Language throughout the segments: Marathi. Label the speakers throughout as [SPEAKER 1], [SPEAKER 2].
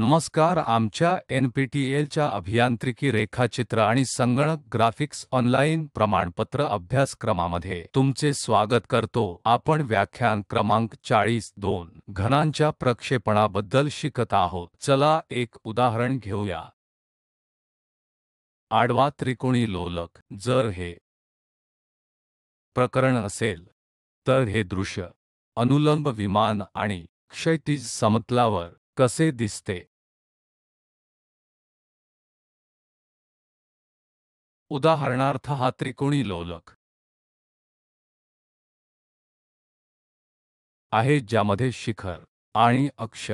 [SPEAKER 1] नमस्कार आमच्या एनपीटीएलच्या
[SPEAKER 2] अभियांत्रिकी रेखाचित्र आणि संगणक ग्राफिक्स ऑनलाइन प्रमाणपत्र अभ्यासक्रमामध्ये तुमचे स्वागत करतो आपण व्याख्यान क्रमांक चाळीस दोन घनांच्या प्रक्षेपणाबद्दल शिकत आहोत चला एक उदाहरण घेऊया आडवा त्रिकोणी लोलक जर हे प्रकरण असेल तर हे दृश्य अनुलंब विमान आणि
[SPEAKER 1] क्षैतिज समतलावर कसे दिसते उदाहरणार्थ हा त्रिकोणी लोलक आहे ज्यामध्ये शिखर आणि अक्ष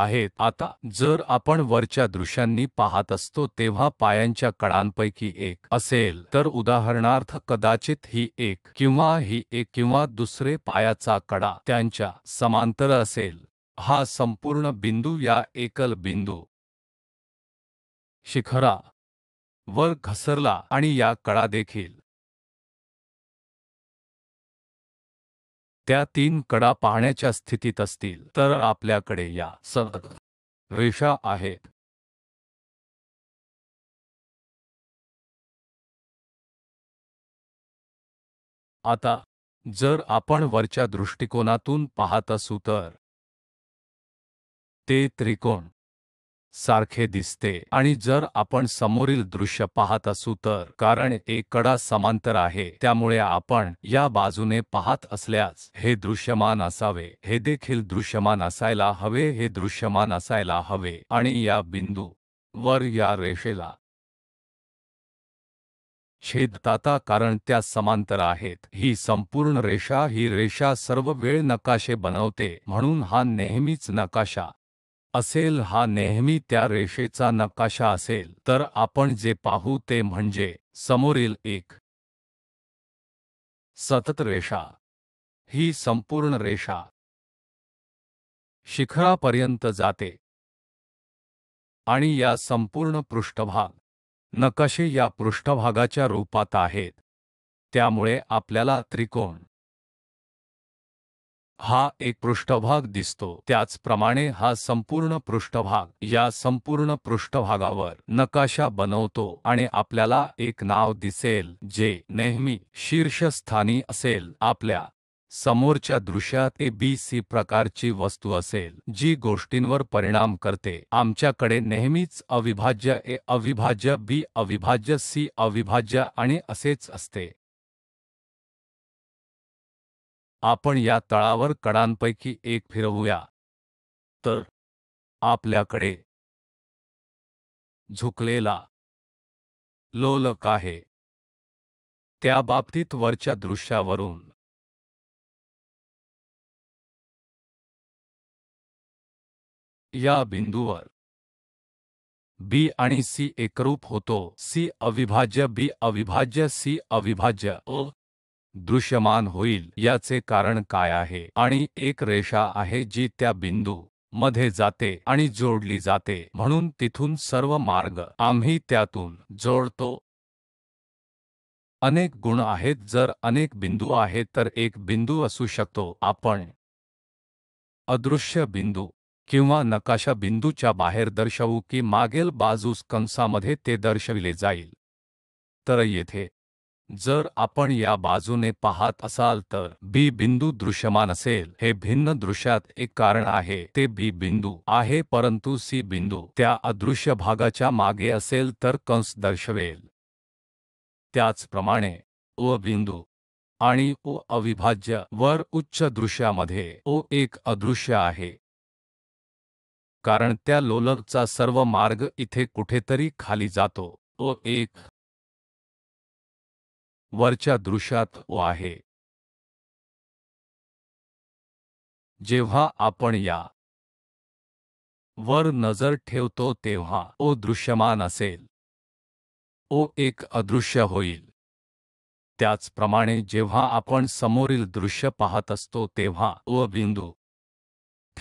[SPEAKER 1] आहेत आता जर आपण वरच्या
[SPEAKER 2] दृश्यांनी पाहत असतो तेव्हा पायांच्या कडांपैकी एक असेल तर उदाहरणार्थ कदाचित ही एक किंवा ही एक किंवा दुसरे पायाचा कडा त्यांच्या समांतर असेल हा संपूर्ण बिंदू या एकल बिंदू
[SPEAKER 1] शिखरा वर घसरला आणि या कडा देखील त्या तीन कडा पाहण्याच्या स्थितीत असतील तर आपल्याकडे या सह रेषा आहेत आता जर आपण वरच्या दृष्टिकोनातून पाहत असू तर ते त्रिकोण सारखे
[SPEAKER 2] दिसते आणि जर आपण समोरील दृश्य पाहत असू तर कारण एक कडा समांतर आहे त्यामुळे आपण या बाजूने पाहत असल्यास हे दृश्यमान असावे हे देखील दृश्यमान असायला हवे हे दृश्यमान असायला हवे आणि या बिंदू वर या रेषेला छेदताता कारण त्या समांतर आहेत ही संपूर्ण रेषा ही रेषा सर्व वेळ नकाशे बनवते म्हणून हा नेहमीच नकाशा असेल हा नेहमी त्या रेषेचा नकाशा असेल तर आपण जे पाहू ते म्हणजे समोरील एक
[SPEAKER 1] सतत रेषा ही संपूर्ण रेषा शिखरापर्यंत जाते आणि
[SPEAKER 2] या संपूर्ण पृष्ठभाग नकाशे या पृष्ठभागाच्या रूपात आहेत त्यामुळे आपल्याला त्रिकोण हा एक पृष्ठभाग दिसतो त्याचप्रमाणे हा संपूर्ण पृष्ठभाग या संपूर्ण पृष्ठभागावर नकाशा बनवतो आणि आपल्याला एक नाव दिसेल जे नेहमी शीर्षस्थानी असेल आपल्या समोरच्या दृश्यात ए बी सी प्रकारची वस्तू असेल जी गोष्टींवर परिणाम करते आमच्याकडे नेहमीच अविभाज्य ए अविभाज्य बी अविभाज्य सी अविभाज्य आणि असेच असते
[SPEAKER 1] आपण या तळावर कडांपैकी एक फिरवूया तर आपल्याकडे झुकलेला लोलक आहे त्या बाबतीत वरच्या दृश्यावरून या बिंदूवर
[SPEAKER 2] बी आणि सी एकरूप होतो सी अविभाज्य बी अविभाज्य सी अविभाज्य अ दृश्यमान होईल याचे कारण काय आहे आणि एक रेषा आहे जी त्या बिंदू मध्ये जाते आणि जोडली जाते म्हणून तिथून सर्व मार्ग आम्ही त्यातून जोडतो अनेक गुण आहेत जर अनेक बिंदू आहेत तर एक बिंदू असू शकतो आपण अदृश्य बिंदू किंवा नकाशा बिंदूच्या बाहेर दर्शवू की मागेल बाजूस कंसामध्ये ते दर्शविले जाईल तर येथे जर आपण या बाजूने पाहत असाल तर बी बिंदू दृश्यमान असेल हे भिन्न दृश्यात एक कारण आहे ते बी बिंदू आहे परंतु सी बिंदू त्या अदृश्य भागाच्या मागे असेल तर कंस दर्शवेल त्याचप्रमाणे अ बिंदू आणि ओ अविभाज्य वर उच्च दृश्यामध्ये ओ एक अदृश्य आहे कारण त्या लोलकचा सर्व मार्ग
[SPEAKER 1] इथे कुठेतरी खाली जातो ओ एक वरच्या दृश्यात वो आहे जेव्हा आपण या वर नजर ठेवतो तेव्हा
[SPEAKER 2] ओ दृश्यमान असेल ओ एक अदृश्य होईल त्याचप्रमाणे जेव्हा आपण समोरील दृश्य पाहत असतो तेव्हा ओ बिंदू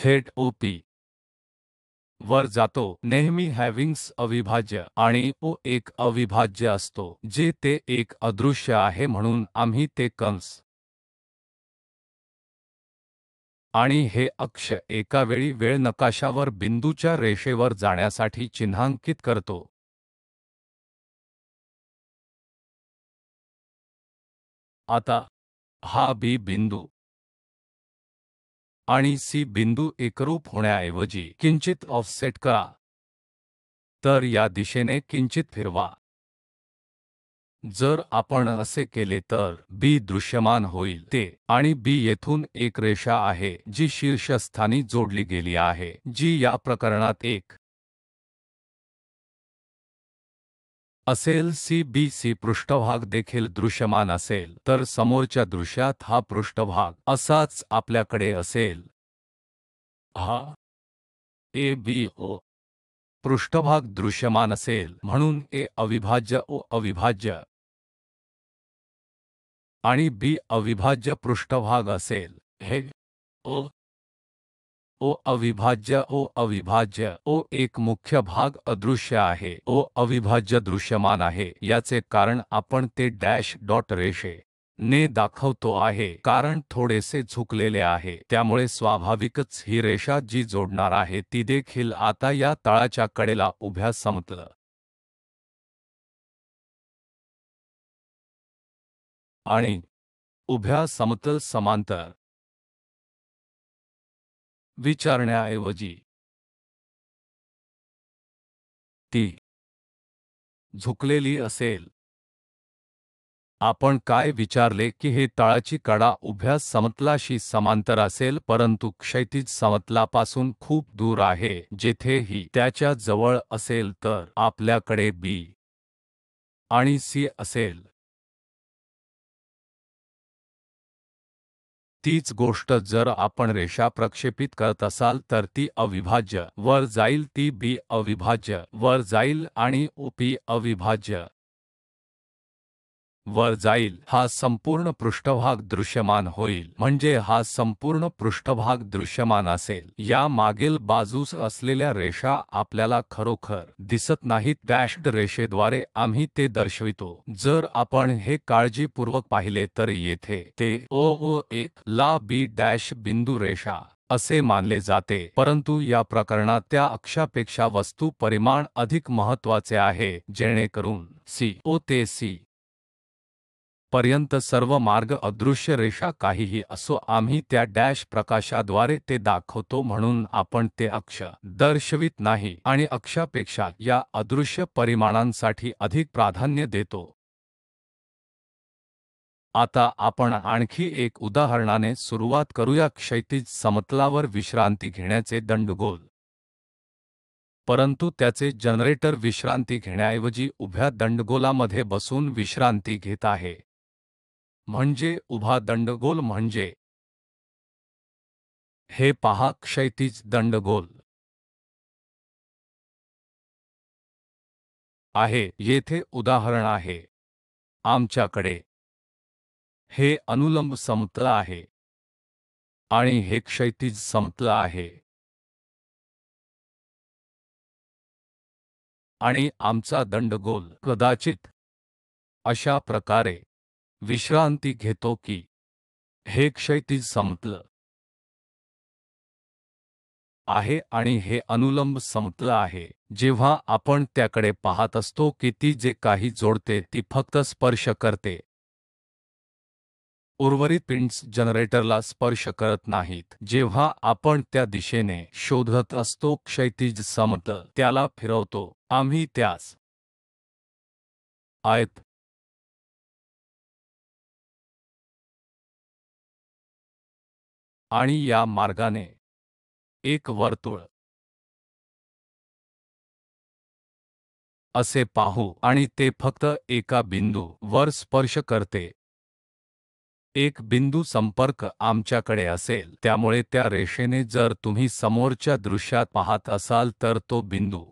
[SPEAKER 2] थेट पी, वर जातो नेहमी हॅव्हिंग्स अविभाज्य आणि ओ एक अविभाज्य असतो जे ते एक अदृश्य आहे म्हणून आम्ही ते कंस आणि हे अक्ष एकावेळी वेळ नकाशावर बिंदूच्या रेषेवर जाण्यासाठी चिन्हांकित
[SPEAKER 1] करतो आता हा बी बिंदू आणि सी बिंदू एकरूप होण्याऐवजी किंचित ऑफसेट करा
[SPEAKER 2] तर या दिशेने किंचित फिरवा जर आपण असे केले तर बी दृश्यमान होईल ते आणि बी येथून एक रेषा आहे जी शीर्षस्थानी जोडली गेली आहे जी या प्रकरणात एक असेल सी बी सी पृष्ठभाग देखील दृश्यमान असेल तर समोरच्या दृश्यात हा पृष्ठभाग असाच आपल्याकडे असेल
[SPEAKER 1] हा ए बी ओ पृष्ठभाग दृश्यमान असेल म्हणून ए अविभाज्य ओ अविभाज्य
[SPEAKER 2] आणि बी अविभाज्य पृष्ठभाग असेल हे ओ ओ अविभाज्य ओ अविभाज्य ओ एक मुख्य भाग अदृश्य आहे ओ अविभाज्य दृश्यमान आहे याचे कारण आपण ते डॅश डॉट रेषे ने दाखवतो आहे कारण थोडेसे झुकलेले आहे त्यामुळे स्वाभाविकच ही रेषा जी जोडणार आहे ती देखील आता या तळाच्या कडेला उभ्या
[SPEAKER 1] समतल आणि उभ्या समतल समांतर विचारण्याऐवजी ती झुकलेली असेल आपण
[SPEAKER 2] काय विचारले की हे तळाची कडा उभ्या समतलाशी समांतर असेल परंतु क्षैतिज समतलापासून खूप दूर आहे जेथे ही त्याच्या जवळ असेल
[SPEAKER 1] तर आपल्याकडे बी आणि सी असेल तीच गोष्ट जर आपण रेषा
[SPEAKER 2] प्रक्षेपित करत असाल तर ती अविभाज्य वर जाईल ती बी अविभाज्य वर जाईल आणि OP अविभाज्य वर जाईल हा संपूर्ण पृष्ठभाग दृश्यमान होईल म्हणजे हा संपूर्ण पृष्ठभाग दृश्यमान असेल या मागील बाजूस असलेल्या रेषा आपल्याला खरोखर दिसत नाहीत डॅश्ड रेषेद्वारे आम्ही ते दर्शवितो जर आपण हे काळजीपूर्वक पाहिले तर येथे ते ओ ओ एक ला बी डॅश बिंदू रेषा असे मानले जाते परंतु या प्रकरणात त्या अक्षापेक्षा वस्तू परिमाण अधिक महत्वाचे आहे जेणेकरून सी ओ ते सी पर्यंत सर्व मार्ग अदृश्य रेषा काहीही असो आम्ही त्या डॅश प्रकाशाद्वारे ते दाखवतो म्हणून आपण ते अक्ष दर्शवित नाही आणि अक्षापेक्षा या अदृश्य परिमाणांसाठी अधिक प्राधान्य देतो आता आपण आणखी एक उदाहरणाने सुरुवात करूया क्षैतिज समतलावर विश्रांती घेण्याचे दंडगोल परंतु त्याचे जनरेटर विश्रांती घेण्याऐवजी उभ्या दंडगोलामध्ये बसून विश्रांती घेत आहे
[SPEAKER 1] म्हणजे उभा दंडगोल म्हणजे हे पहा क्षैतिज दंडगोल आहे येथे उदाहरण आहे आमच्याकडे हे अनुलंब समतल आहे आणि हे क्षैतिज समतल आहे आणि आमचा दंडगोल कदाचित अशा प्रकारे
[SPEAKER 2] विश्रांती घेतो की हे क्षैतिज समतल आहे आणि हे अनुलंब समतल आहे जेव्हा आपण त्याकडे पाहत असतो की ती जे काही जोडते ती फक्त स्पर्श करते उर्वरित पिंट्स जनरेटरला स्पर्श करत नाहीत जेव्हा आपण त्या दिशेने शोधत असतो क्षैतिज समतल त्याला फिरवतो
[SPEAKER 1] आम्ही त्यास आयत आणि या मार्गाने एक वर्तुळ असे पाहू आणि ते फक्त एका बिंदू वर स्पर्श करते
[SPEAKER 2] एक बिंदू संपर्क आमच्याकडे असेल त्यामुळे त्या रेषेने जर तुम्ही समोरच्या दृश्यात पाहत असाल तर तो बिंदू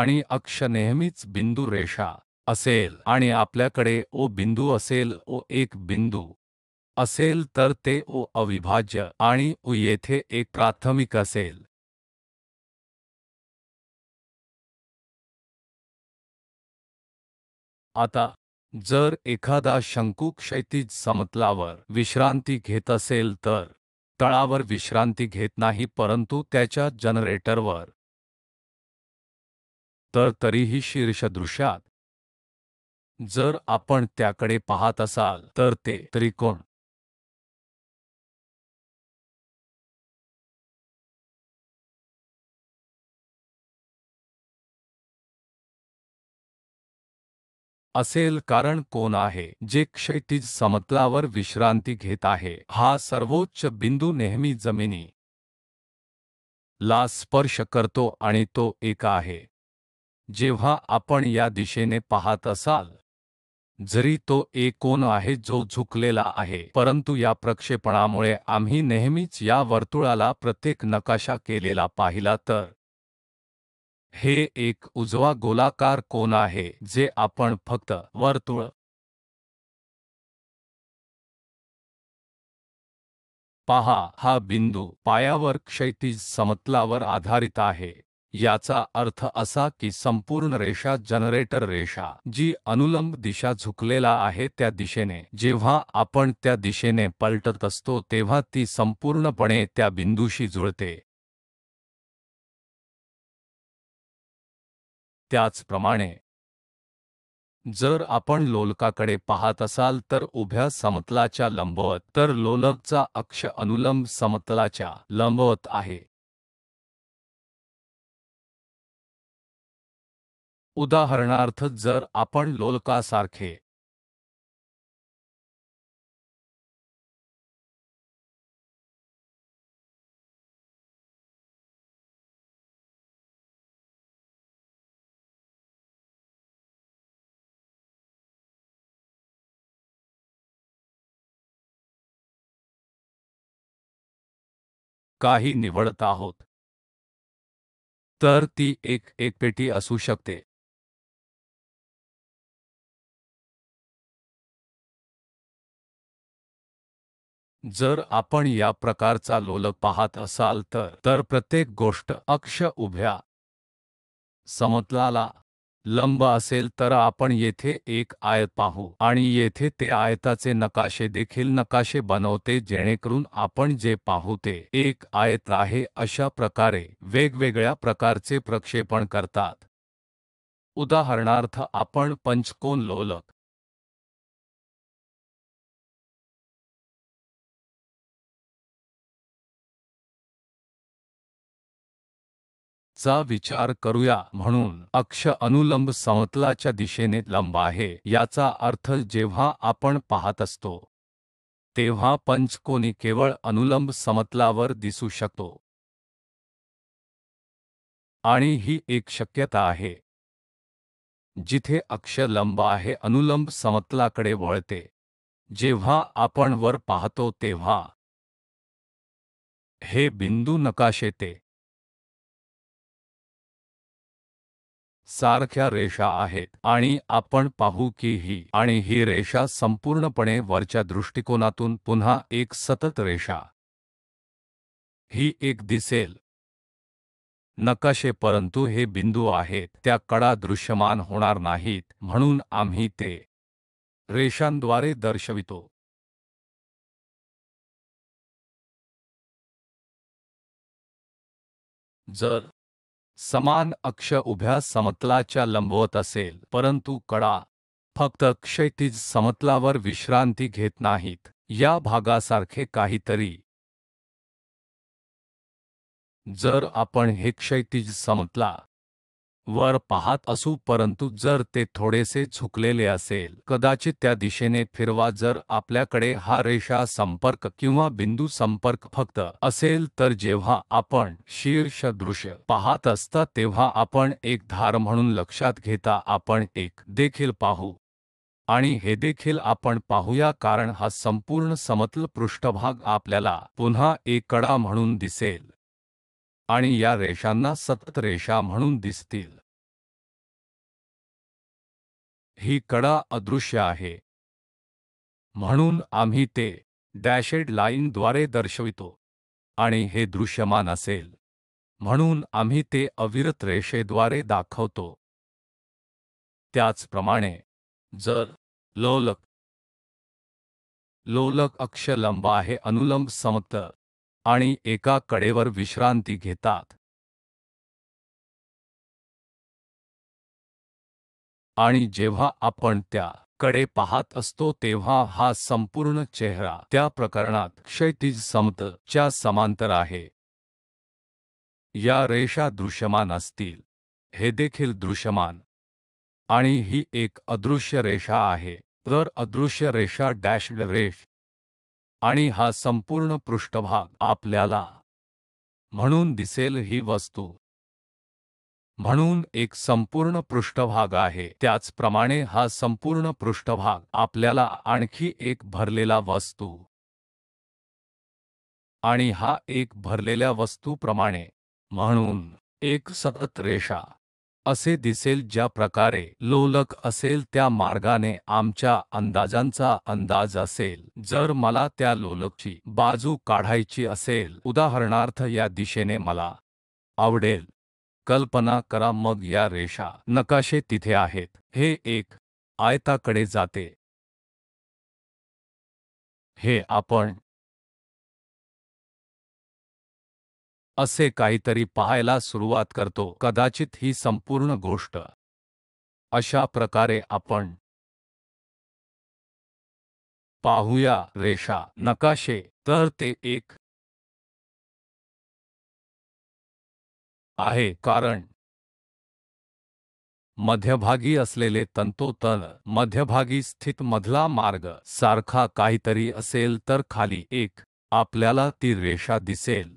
[SPEAKER 2] आणि अक्ष नेहमीच बिंदू रेषा असेल आणि आपल्याकडे ओ बिंदू असेल ओ एक बिंदू असेल तर ते ओ अविभाज्य आणि U येथे एक
[SPEAKER 1] प्राथमिक असेल आता जर एखादा शंकू
[SPEAKER 2] क्षैतिज समतलावर विश्रांती घेत असेल तर तळावर विश्रांती घेत नाही परंतु त्याच्या जनरेटरवर तर
[SPEAKER 1] तरीही शीर्ष दृश्यात जर आपण त्याकडे पाहत असाल तर ते त्रिकोण असेल कारण कोण आहे जे क्षैतिज
[SPEAKER 2] समतलावर विश्रांती घेत आहे हा सर्वोच्च बिंदू नेहमी जमिनी ला स्पर्श करतो आणि तो एक आहे जेव्हा आपण या दिशेने पाहत असाल जरी तो एक कोण आहे जो झुकलेला आहे परंतु या प्रक्षेपणामुळे आम्ही नेहमीच या वर्तुळाला प्रत्येक नकाशा केलेला पाहिला तर हे एक उजवा
[SPEAKER 1] गोलाकार कोन आहे जे आपण फक्त वर्तुळ पहा हा बिंदू पायावर
[SPEAKER 2] क्षैतिज समतलावर आधारित आहे याचा अर्थ असा की संपूर्ण रेषा जनरेटर रेषा जी अनुलंब दिशा झुकलेला आहे त्या दिशेने जेव्हा आपण त्या दिशेने पलटत असतो तेव्हा ती संपूर्णपणे त्या बिंदूशी
[SPEAKER 1] जुळते त्याचप्रमाणे जर आपण लोलकाकडे पाहत असाल तर
[SPEAKER 2] उभ्या समतलाच्या लंबवत तर लोलकचा अक्ष अनुलंब समतलाच्या लंबवत
[SPEAKER 1] आहे उदाहरणार्थ जर आपण लोलकासारखे काही निवडत आहोत तर ती एक एक पेटी असू शकते जर आपण या प्रकारचा लोल पाहत असाल
[SPEAKER 2] तर तर प्रत्येक गोष्ट अक्ष उभ्या समतलाला लंब असेल तर आपण येथे एक आयत पाहू आणि येथे ते आयताचे नकाशे देखील नकाशे बनवते जेणेकरून आपण जे पाहू ते एक आयत आहे अशा प्रकारे वेगवेगळ्या प्रकारचे प्रक्षेपण करतात
[SPEAKER 1] उदाहरणार्थ आपण पंचकोन लोलक चा विचार करूया म्हणून अक्ष
[SPEAKER 2] अनुलंब समतलाच्या दिशेने लंब आहे याचा अर्थ जेव्हा आपण पाहत असतो तेव्हा पंचकोनी केवळ अनुलंब समतलावर दिसू शकतो आणि ही एक शक्यता आहे जिथे अक्ष लंब आहे अनुलंब समतलाकडे वळते
[SPEAKER 1] जेव्हा आपण वर पाहतो तेव्हा हे बिंदू नकाशेते सारख्या
[SPEAKER 2] रेषा आहेत आणि आपण पाहू की ही आणि ही रेषा संपूर्णपणे वरच्या दृष्टिकोनातून पुन्हा एक सतत रेषा ही एक दिसेल नकाशे परंतु हे बिंदू आहेत त्या कडा
[SPEAKER 1] दृश्यमान होणार नाहीत म्हणून आम्ही ते रेषांद्वारे दर्शवितो जर समान अक्ष उभ्या समतलाच्या
[SPEAKER 2] लंबवत असेल परंतु कडा फक्त क्षैतिज समतलावर विश्रांती घेत नाहीत या भागासारखे काहीतरी जर आपण हे क्षैतिज समतला वर पाहत असू परंतु जर ते थोडेसे झुकलेले असेल कदाचित त्या दिशेने फिरवा जर आपल्याकडे हा रेषा संपर्क किंवा बिंदू संपर्क फक्त असेल तर जेव्हा आपण शीर्ष दृश्य पाहत असता तेव्हा आपण एक धार म्हणून लक्षात घेता आपण एक देखील पाहू आणि हे देखील आपण पाहूया कारण हा संपूर्ण समतल पृष्ठभाग आपल्याला पुन्हा एक कडा म्हणून दिसेल
[SPEAKER 1] आणि या रेषांना सतत रेषा म्हणून दिसतील ही कडा अदृश्य आहे म्हणून
[SPEAKER 2] आम्ही ते डॅशेड लाईनद्वारे दर्शवितो आणि हे दृश्यमान असेल म्हणून आम्ही ते अविरत रेषेद्वारे दाखवतो त्याचप्रमाणे जर लोलक
[SPEAKER 1] लोलक अक्ष लंब आहे अनुलंब समतर आणि एका कडेवर विश्रांती घेतात आणि जेव्हा आपण त्या कडे पाहत असतो तेव्हा हा
[SPEAKER 2] संपूर्ण चेहरा त्या प्रकरणात क्षैतिज समत च्या समांतर आहे या रेषा दृश्यमान असतील हे देखील दृश्यमान आणि ही एक अदृश्य रेषा आहे तर अदृश्य रेषा डॅश रेष आणि हा संपूर्ण पृष्ठभाग आपल्याला म्हणून दिसेल ही वस्तू म्हणून एक संपूर्ण पृष्ठभाग आहे त्याचप्रमाणे हा संपूर्ण पृष्ठभाग आपल्याला आणखी एक भरलेला वस्तू आणि हा एक भरलेल्या वस्तूप्रमाणे म्हणून एक सतत रेषा असे दिसेल ज्या प्रकारे लोलक असेल त्या मार्गाने आमच्या अंदाजांचा अंदाज असेल जर मला त्या लोलकची बाजू काढायची असेल उदाहरणार्थ या दिशेने मला आवडेल कल्पना करा मग या रेषा नकाशे
[SPEAKER 1] तिथे आहेत हे एक आयताकडे जाते हे आपण
[SPEAKER 2] असे काहीतरी पाहायला सुरुवात करतो कदाचित ही संपूर्ण गोष्ट
[SPEAKER 1] अशा प्रकारे आपण पाहूया रेषा नकाशे तर ते एक आहे कारण
[SPEAKER 2] मध्यभागी असलेले तंतोतन मध्यभागी स्थित मधला मार्ग सारखा काहीतरी असेल तर खाली एक आपल्याला ती रेषा दिसेल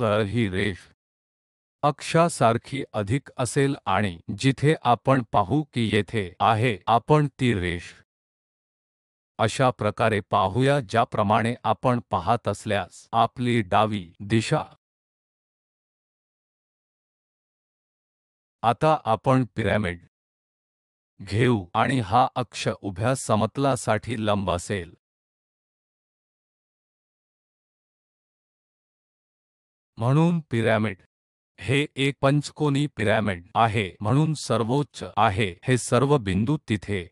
[SPEAKER 2] तर ही रेष अक्षासारखी अधिक असेल आणि जिथे आपण पाहू की येथे आहे आपण ती रेष अशा प्रकारे पाहूया ज्याप्रमाणे आपण पाहत असल्यास आपली डावी दिशा
[SPEAKER 1] आता आपण पिरॅमिड घेऊ आणि हा अक्ष उभ्या समतलासाठी लंब असेल म्हणून पिरॅमिड हे एक पंचकोनी पिरॅमिड आहे म्हणून सर्वोच्च
[SPEAKER 2] आहे हे सर्व बिंदू तिथे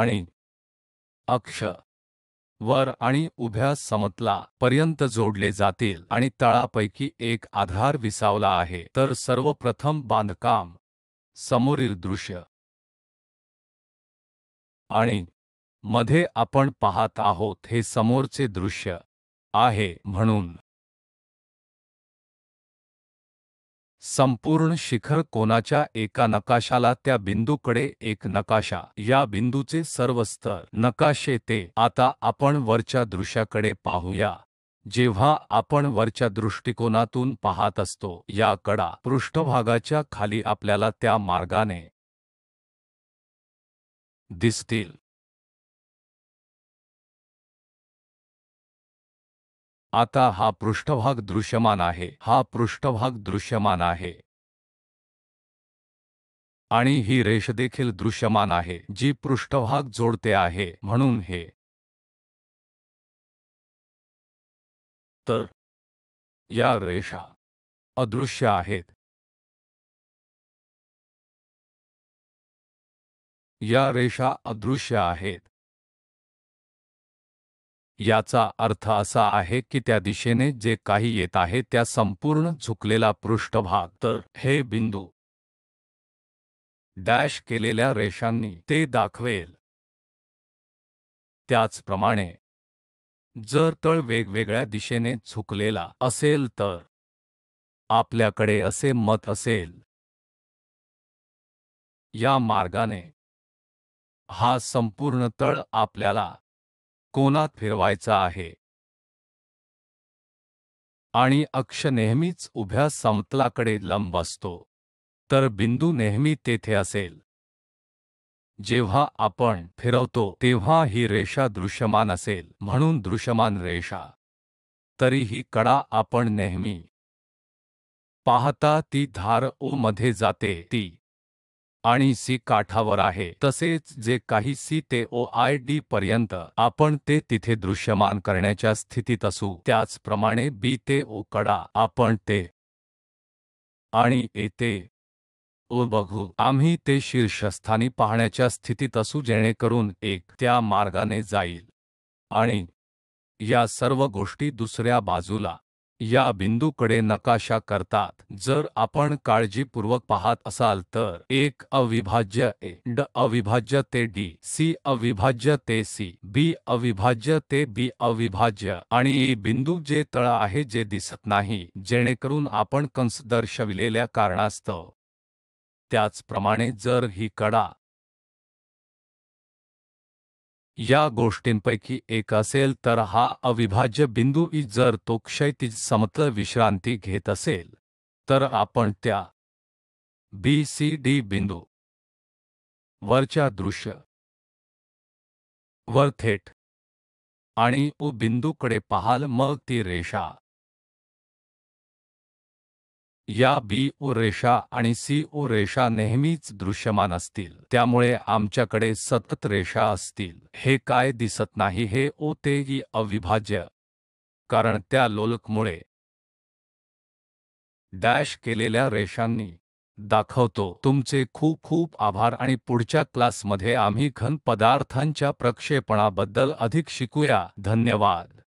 [SPEAKER 2] आणि अक्ष वर आणि उभ्या समतला पर्यंत जोडले जातील आणि तळापैकी एक आधार विसावला आहे तर सर्वप्रथम बांधकाम समोरील दृश्य आणि मध्ये आपण पाहत आहोत हे समोरचे दृश्य आहे म्हणून संपूर्ण शिखर कोनाच्या एका नकाशाला त्या बिंदूकडे एक नकाशा या बिंदूचे सर्व स्तर नकाशे ते आता आपण वरच्या दृश्याकडे पाहूया जेव्हा आपण वरच्या दृष्टिकोनातून पाहत असतो या कडा पृष्ठभागाच्या खाली
[SPEAKER 1] आपल्याला त्या मार्गाने दिसतील आता हा पृष्ठभाग दृश्यमान आहे हा पृष्ठभाग दृश्यमान आहे आणि ही रेष देखील दृश्यमान आहे जी पृष्ठभाग जोडते आहे म्हणून हे तर या रेषा अदृश्य आहेत या रेषा अदृश्य आहेत याचा अर्थ असा आहे की त्या दिशेने
[SPEAKER 2] जे काही येत आहे त्या संपूर्ण झुकलेला पृष्ठभाग तर हे बिंदू डॅश केलेल्या रेषांनी ते दाखवेल त्याचप्रमाणे जर तळ वेगवेगळ्या दिशेने झुकलेला असेल तर आपल्याकडे असे मत असेल
[SPEAKER 1] या मार्गाने हा संपूर्ण तळ आपल्याला कोनात फिरवायचा आहे
[SPEAKER 2] आणि अक्ष नेहमीच उभ्या समतलाकडे लंब असतो तर बिंदू नेहमी तेथे असेल जेव्हा आपण फिरवतो तेव्हा ही रेषा दृश्यमान असेल म्हणून दृश्यमान रेषा तरी ही कडा आपण नेहमी पाहता ती धार ओ मध्ये जाते ती आणि सी काठावर आहे तसेच जे काही सी ते ओ आय डी पर्यंत आपण ते तिथे दृश्यमान करण्याच्या स्थितीत असू त्याचप्रमाणे बी ते ओ कडा आपण ते आणि ए ते ओ बघू आम्ही ते शीर्षस्थानी पाहण्याच्या स्थितीत असू जेणेकरून एक त्या मार्गाने जाईल आणि या सर्व गोष्टी दुसऱ्या बाजूला या बिंदूकडे नकाशा करतात जर आपण काळजीपूर्वक पाहत असाल तर एक अविभाज्य ए ड अविभाज्य ते डी सी अविभाज्य ते सी बी अविभाज्य ते बी अविभाज्य आणि ई बिंदू जे तळ आहे जे दिसत नाही जेणेकरून आपण कंस दर्शविलेल्या कारणास्तव त्याचप्रमाणे जर ही कडा या गोष्टींपैकी एक असेल तर हा अविभाज्य बिंदू ई जर तो क्षैतिज समतल विश्रांती घेत असेल तर आपण त्या बी सी डी बिंदू वरच्या दृश्य वर थेट आणि उ बिंदूकडे पाहाल मग ती रेषा या बी ओ रेषा आणि सी ओ रेषा नेहमीच दृश्यमान असतील त्यामुळे आमच्याकडे सतत रेषा असतील हे काय दिसत नाही हे ओ ते ई अविभाज्य कारण त्या लोलकमुळे डॅश केलेल्या रेषांनी दाखवतो तुमचे खूप खूप आभार आणि पुढच्या क्लासमध्ये आम्ही घन पदार्थांच्या
[SPEAKER 1] प्रक्षेपणाबद्दल अधिक शिकूया धन्यवाद